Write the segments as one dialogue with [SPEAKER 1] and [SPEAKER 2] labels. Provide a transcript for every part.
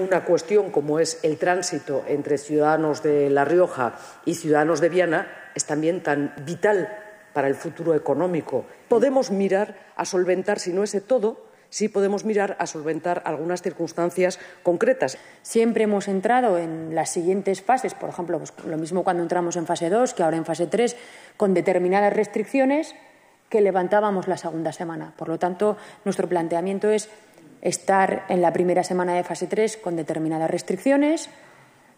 [SPEAKER 1] una cuestión como es el tránsito entre ciudadanos de La Rioja y ciudadanos de Viana es también tan vital para el futuro económico. Podemos mirar a solventar, si no ese todo, sí podemos mirar a solventar algunas circunstancias concretas.
[SPEAKER 2] Siempre hemos entrado en las siguientes fases, por ejemplo, pues, lo mismo cuando entramos en fase 2 que ahora en fase 3, con determinadas restricciones que levantábamos la segunda semana. Por lo tanto, nuestro planteamiento es estar en la primera semana de fase 3 con determinadas restricciones,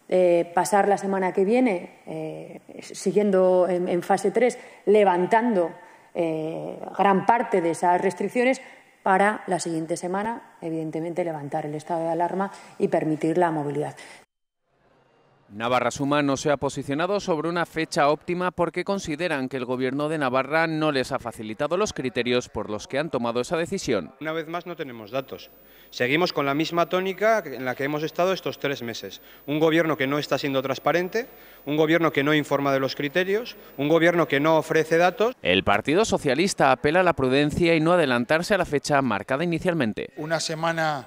[SPEAKER 2] eh, pasar la semana que viene eh, siguiendo en, fase 3, levantando eh, gran parte de esas restricciones para la siguiente semana, evidentemente, levantar el estado de alarma y permitir la movilidad.
[SPEAKER 3] Navarra Suma no se ha posicionado sobre una fecha óptima porque consideran que el gobierno de Navarra no les ha facilitado los criterios por los que han tomado esa decisión. Una vez más no tenemos datos. Seguimos con la misma tónica en la que hemos estado estos tres meses. Un gobierno que no está siendo transparente, un gobierno que no informa de los criterios, un gobierno que no ofrece datos. El Partido Socialista apela a la prudencia y no adelantarse a la fecha marcada inicialmente. Una semana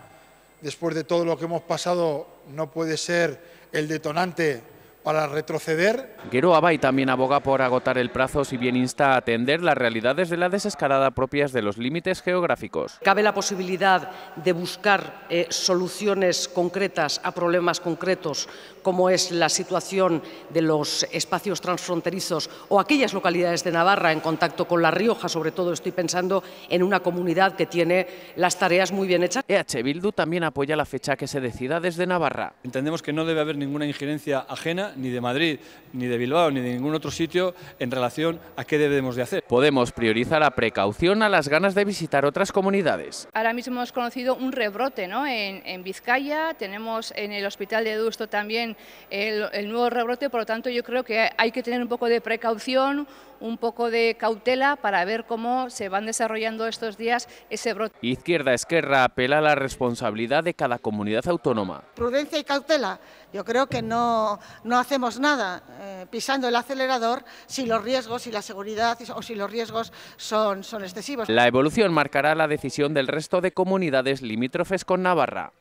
[SPEAKER 3] después de todo lo que hemos pasado no puede ser el detonante para retroceder. Gero Abay también aboga por agotar el plazo, si bien insta a atender las realidades de la desescalada propias de los límites geográficos.
[SPEAKER 1] Cabe la posibilidad de buscar eh, soluciones concretas a problemas concretos, como es la situación de los espacios transfronterizos o aquellas localidades de Navarra en contacto con La Rioja, sobre todo estoy pensando en una comunidad que tiene las tareas muy bien hechas. EH Bildu también apoya la fecha que se decida
[SPEAKER 3] desde Navarra.
[SPEAKER 2] Entendemos que no debe haber ninguna injerencia ajena ni de Madrid, ni de Bilbao, ni de
[SPEAKER 3] ningún otro sitio en relación a qué debemos de hacer. Podemos priorizar la precaución a las ganas de visitar otras comunidades.
[SPEAKER 4] Ahora mismo hemos conocido un rebrote ¿no? en, Vizcaya, tenemos en el hospital de Dusto también el, nuevo rebrote, por lo tanto yo creo que hay que tener un poco de precaución, un poco de cautela para ver cómo se van desarrollando estos días ese brote.
[SPEAKER 3] Izquierda Esquerra apela a la responsabilidad de cada comunidad autónoma.
[SPEAKER 2] Prudencia y cautela. Yo creo que no, no hacemos nada eh, pisando el acelerador si los riesgos y la seguridad o si los riesgos son, son excesivos. La evolución
[SPEAKER 3] marcará la decisión del resto de comunidades limítrofes con Navarra.